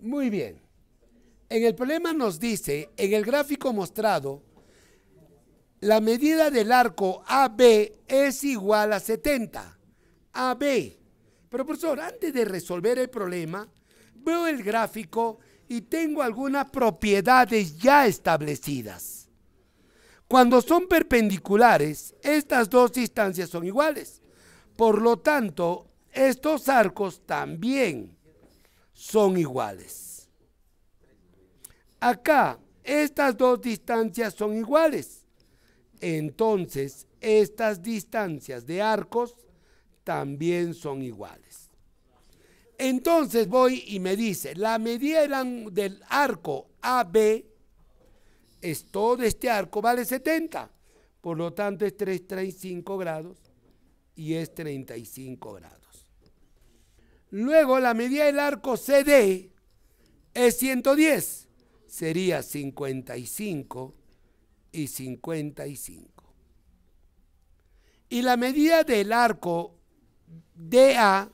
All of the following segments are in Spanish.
Muy bien. En el problema nos dice, en el gráfico mostrado, la medida del arco AB es igual a 70. AB. Pero profesor, antes de resolver el problema, veo el gráfico y tengo algunas propiedades ya establecidas. Cuando son perpendiculares, estas dos distancias son iguales. Por lo tanto, estos arcos también son iguales. Acá, estas dos distancias son iguales. Entonces, estas distancias de arcos también son iguales. Entonces voy y me dice, la medida del arco AB es todo este arco, vale 70. Por lo tanto es 335 grados y es 35 grados. Luego la medida del arco CD es 110. Sería 55 y 55. Y la medida del arco DA,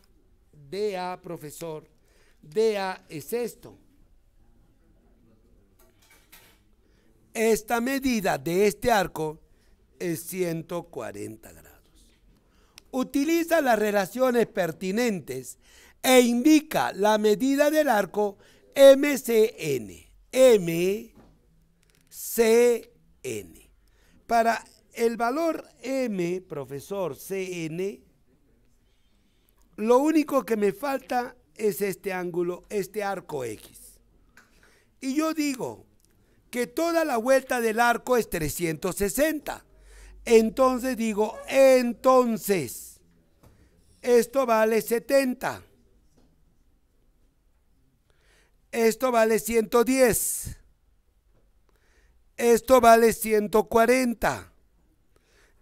DA profesor, DA es esto. Esta medida de este arco es 140 grados. Utiliza las relaciones pertinentes e indica la medida del arco MCN. MCN. Para el valor M, profesor CN, lo único que me falta es este ángulo, este arco X. Y yo digo que toda la vuelta del arco es 360. Entonces digo, entonces, esto vale 70. Esto vale 110. Esto vale 140.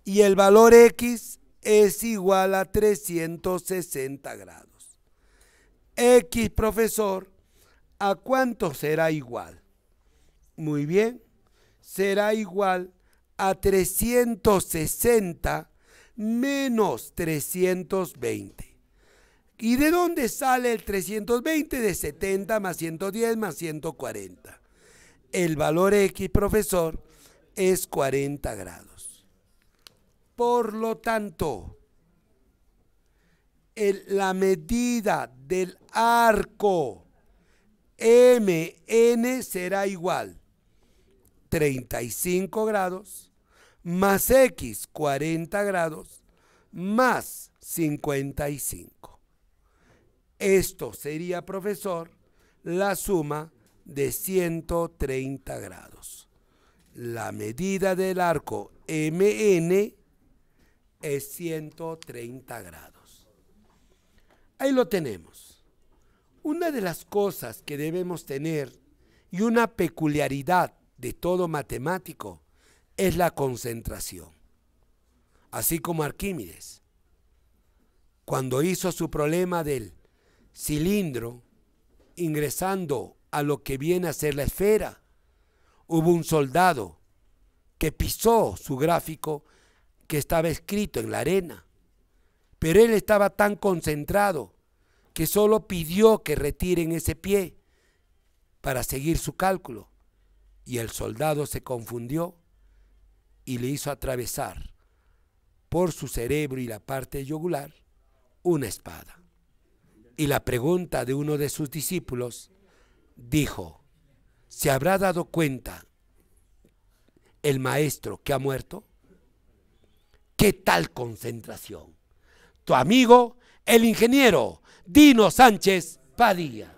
Y el valor X es igual a 360 grados. X, profesor, ¿a cuánto será igual? Muy bien, será igual a 360 menos 320. ¿Y de dónde sale el 320? De 70 más 110 más 140. El valor X, profesor, es 40 grados. Por lo tanto, la medida del arco MN será igual 35 grados más X 40 grados más 55. Esto sería, profesor, la suma de 130 grados. La medida del arco MN es 130 grados. Ahí lo tenemos. Una de las cosas que debemos tener y una peculiaridad de todo matemático es la concentración. Así como Arquímedes, cuando hizo su problema del cilindro ingresando a lo que viene a ser la esfera. Hubo un soldado que pisó su gráfico que estaba escrito en la arena, pero él estaba tan concentrado que solo pidió que retiren ese pie para seguir su cálculo. Y el soldado se confundió y le hizo atravesar por su cerebro y la parte yugular una espada y la pregunta de uno de sus discípulos, dijo, ¿se habrá dado cuenta el maestro que ha muerto? ¿Qué tal concentración? Tu amigo, el ingeniero Dino Sánchez Padilla.